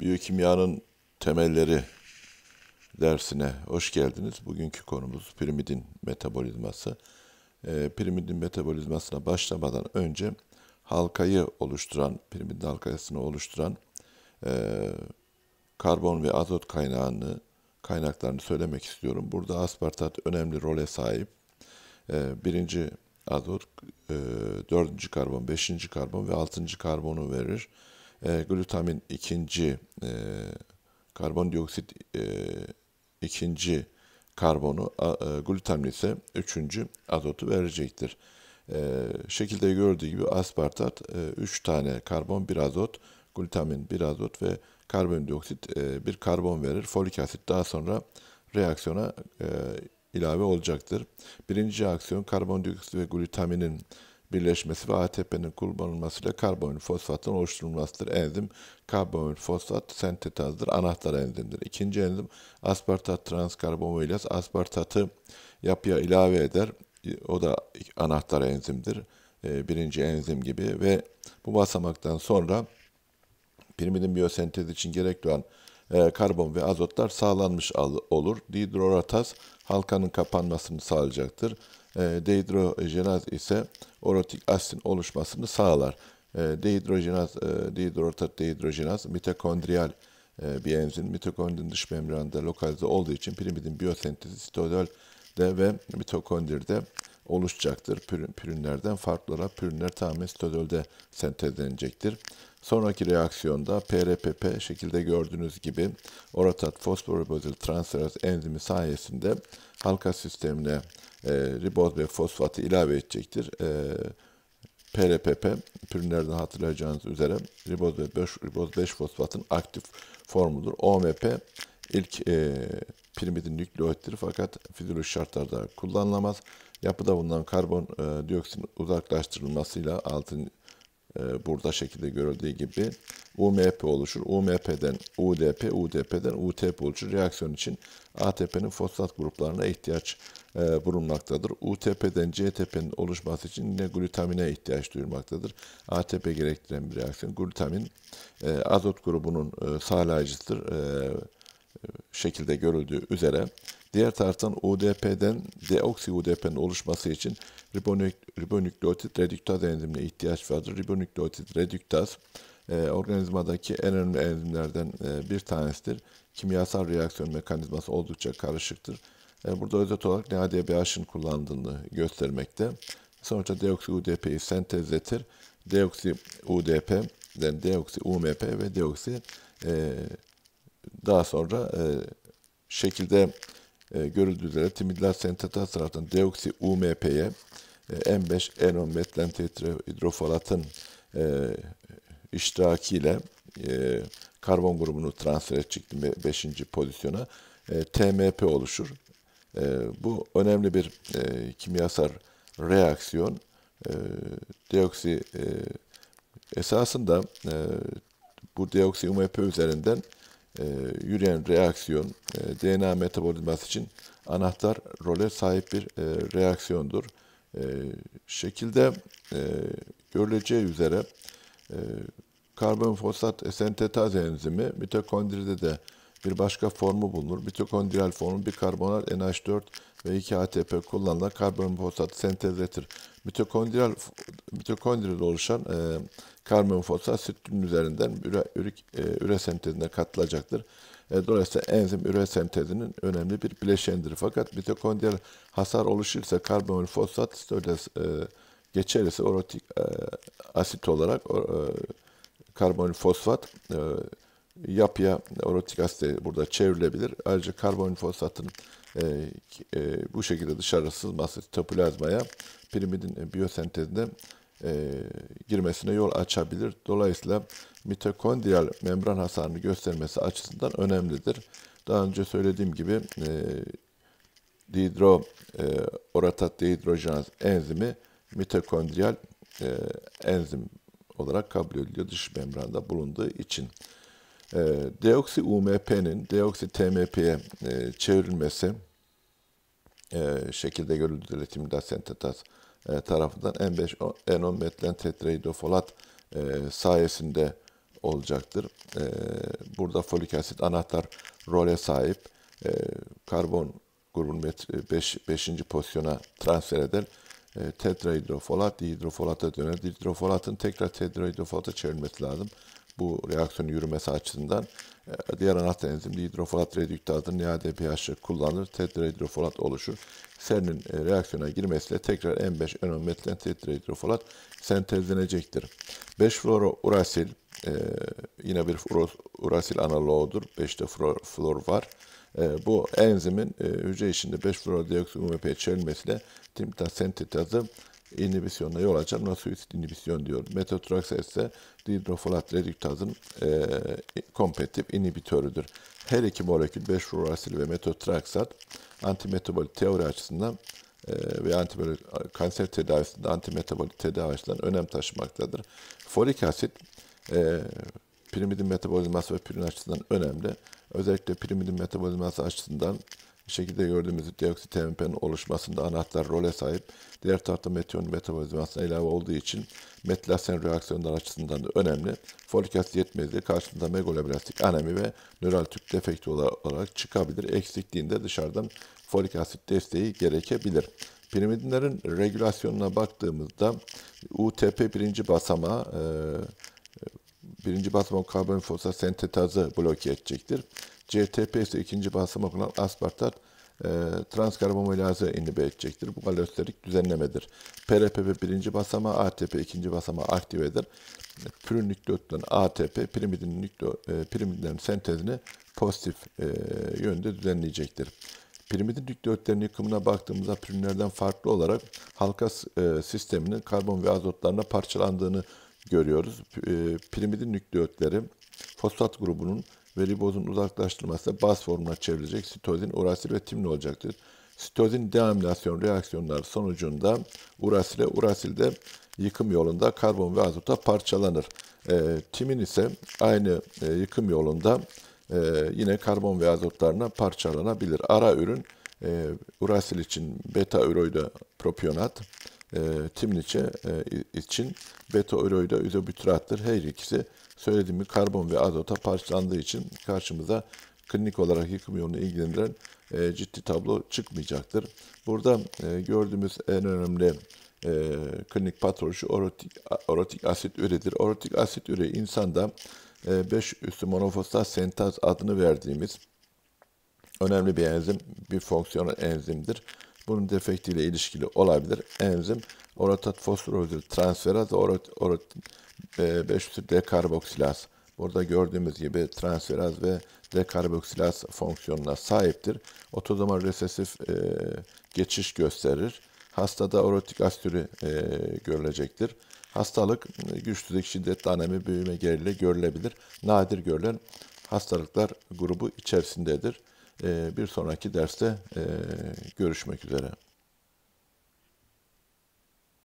Biyokimyanın temelleri dersine hoş geldiniz. Bugünkü konumuz pirimidin metabolizması. E, pirimidin metabolizmasına başlamadan önce halkayı oluşturan, pirimidin halkasını oluşturan e, karbon ve azot kaynağını kaynaklarını söylemek istiyorum. Burada aspartat önemli role sahip. E, birinci azot, e, dördüncü karbon, beşinci karbon ve altıncı karbonu verir. E, glutamin ikinci e, karbondioksit e, ikinci karbonu, a, e, glutamin ise üçüncü azotu verecektir. E, şekilde gördüğü gibi aspartat 3 e, üç tane karbon, bir azot, glutamin, bir azot ve karbondioksit e, bir karbon verir. Folik asit daha sonra reaksiyona e, ilave olacaktır. Birinci reaksiyon karbondioksit ve glutaminin birleşmesi ve ATP'nin kullanılmasıyla karbonül fosfatın oluşturulmasıdır. Enzim karbonül fosfat sentetazdır. Anahtar enzimdir. İkinci enzim aspartat transkarbamilaz aspartatı yapıya ilave eder. O da anahtar enzimdir. Ee, birinci enzim gibi ve bu basamaktan sonra pirimidin biyosentez için gerekli olan e, karbon ve azotlar sağlanmış olur. Dihidrorataz halkanın kapanmasını sağlayacaktır. E, dehidrojenaz ise orotik asitin oluşmasını sağlar. E, dehidrojenaz, e, dehidrotat dehidrojenaz mitokondriyal e, bir enzim. Mitokondrinin dış membranda lokalize olduğu için pirimidin biyosentezi sitodolde ve mitokondride oluşacaktır. Pürün, pürünlerden farklı olarak pürünler tamamen sitodolde sentezlenecektir. Sonraki reaksiyonda PRPP şekilde gördüğünüz gibi orotat fosforibozil transferaz enzimi sayesinde halka sistemine e, riboz ve fosfatı ilave edecektir. E, PRPP pürünlerden hatırlayacağınız üzere riboz ve 5, riboz 5 fosfatın aktif formudur. OMP ilk e, pirimidin nükleotittir fakat fizyolojik şartlarda kullanılamaz. Yapıda bulunan karbon e, dioksin uzaklaştırılmasıyla altın e, burada şekilde görüldüğü gibi UMP oluşur. UMP'den UDP, UDP'den UTP oluşur. Reaksiyon için ATP'nin fosfat gruplarına ihtiyaç e, bulunmaktadır. UTP'den CTP'nin oluşması için yine glutamine ihtiyaç duyulmaktadır. ATP gerektiren bir reaksiyon. Glutamin e, azot grubunun e, sağlayıcısıdır. E, e şekilde görüldüğü üzere diğer taraftan UDP'den deoksi UDP'nin oluşması için ribonük, ribonükleotit redüktaz enzimine ihtiyaç vardır. Ribonükleotid redüktaz e, organizmadaki en önemli enzimlerden e, bir tanesidir. Kimyasal reaksiyon mekanizması oldukça karışıktır e, burada özet olarak NADPH'ın kullandığını göstermekte. Sonuçta deoksi UDP'yi sentezletir. Deoksi UDP, yani deoksi UMP ve deoksi e, daha sonra e, şekilde e, görüldüğü üzere timidler sentetaz tarafından deoksi UMP'ye e, M5 enon metlentehidrofolatın e, iştirakiyle e, karbon grubunu transfer edecektim 5. pozisyona. E, TMP oluşur. E, bu önemli bir e, kimyasal reaksiyon. E, deoksi e, esasında e, bu deoksi UMP üzerinden e, yürüyen reaksiyon e, DNA metabolizması için anahtar role sahip bir e, reaksiyondur. E, şekilde e, görüleceği üzere e, karbonfosfat sentetaz enzimi mitokondride de bir başka formu bulunur. Mitokondriyal formu bir karbonat NH4 ve 2 ATP kullanılan karbonfosfatı sentezletir. Mitokondriyal mitokondride oluşan e, karbonfosfat sütün üzerinden üre, ürik, e, üre sentezine katılacaktır. E, dolayısıyla enzim üre sentezinin önemli bir bileşendir Fakat mitokondriyal hasar oluşursa karbonfosfat sitolez e, geçer orotik e, asit olarak e, karbonfosfat e, yapıya orotik asite burada çevrilebilir. Ayrıca karbon fosfatın e, e, bu şekilde dışarı sızması toplazmaya pirimidin e, biyosentezinde e, girmesine yol açabilir. Dolayısıyla mitokondriyal membran hasarını göstermesi açısından önemlidir. Daha önce söylediğim gibi e, dihidro e, oratat dihidrojenaz enzimi mitokondriyal e, enzim olarak kabul ediliyor dış membranda bulunduğu için. E, deoksi UMP'nin deoksi TMP'ye e, çevrilmesi e, şekilde görüldü üretimi sentetas e, tarafından N5 N10 metlen tetrahidrofolat e, sayesinde olacaktır. E, burada folik asit anahtar role sahip e, karbon grubun 5. E, beş, pozisyona transfer eden e, tetrahidrofolat dihidrofolata döner. Dihidrofolatın tekrar tetrahidrofolata çevrilmesi lazım bu reaksiyonun yürümesi açısından e, diğer anahtar enzimde hidrofolat redüktazının NADPH'ı kullanılır. Tetrahidrofolat oluşur. Serinin e, reaksiyona girmesiyle tekrar N5 enon metilen tetrahidrofolat sentezlenecektir. 5 fluoro urasil e, yine bir urasil analoğudur. 5'te flor var. E, bu enzimin e, hücre içinde 5 fluorodioksump çevrilmesiyle timta sentetazı inhibisyonuna yol açan nasuist inhibisyon diyor. Metotrexat ise dihidrofolat reduktazın e, kompetitif inhibitörüdür. Her iki molekül 5 ruroasil ve metotraksat antimetabolik teori açısından e, ve antibiyotik kanser tedavisinde antimetabolik tedavi açısından önem taşımaktadır. Folik asit e, pirimidin metabolizması ve pirin açısından önemli. Özellikle pirimidin metabolizması açısından şekilde gördüğümüz dioksit TMP'nin oluşmasında anahtar role sahip. Diğer tarafta metion metabolizmasına ilave olduğu için metilasen reaksiyonları açısından da önemli. Folik asit yetmezliği karşısında megaloblastik anemi ve nöral tüp defekti olarak çıkabilir. Eksikliğinde dışarıdan folik asit desteği gerekebilir. Pirimidinlerin regülasyonuna baktığımızda UTP birinci basamağı e, birinci basamak karbonfosfat sentetazı bloke edecektir. CTPS ikinci basım okunan aspartat e, transkarbamolaze inhibe edecektir. Bu alosterik düzenlemedir. PRPP birinci basama, ATP ikinci basama aktivedir. Pürünükleotiden ATP pirimidin, nükle e, sentezini pozitif e, yönde düzenleyecektir. Pirimidin nükleotlerin yıkımına baktığımızda pirinlerden farklı olarak halka e, sisteminin karbon ve azotlarına parçalandığını görüyoruz. E, pirimidin nükleotleri fosfat grubunun ve ribozun uzaklaştırılması baz formuna çevrilecek sitozin, urasil ve timin olacaktır. Sitozin deamlasyon reaksiyonları sonucunda urasile, urasilde yıkım yolunda karbon ve azota parçalanır. E, timin ise aynı e, yıkım yolunda e, yine karbon ve azotlarına parçalanabilir. Ara ürün e, urasil için beta üroide propionat, ee, e, Timniç'e e, için beta-üroida izobütrattır. Her ikisi söylediğimi karbon ve azota parçalandığı için karşımıza klinik olarak yıkım yolunu ilgilendiren e, ciddi tablo çıkmayacaktır. Burada e, gördüğümüz en önemli e, klinik patoloji orotik, orotik asit üredir. Orotik asit üre insanda 5 e, üstü monofosfat sentaz adını verdiğimiz önemli bir enzim, bir fonksiyonel enzimdir bunun defektiyle ilişkili olabilir. Enzim orotat fosforhidril transferaz orot, orot, e, 500 dekarboksilaz. Burada gördüğümüz gibi transferaz ve dekarboksilaz fonksiyonuna sahiptir. Otozomal resesif e, geçiş gösterir. Hastada orotik astürü e, görülecektir. Hastalık güçsüzlük, şiddetli anemi, büyüme gerili görülebilir. Nadir görülen hastalıklar grubu içerisindedir. Ee, bir sonraki derste ee, görüşmek üzere.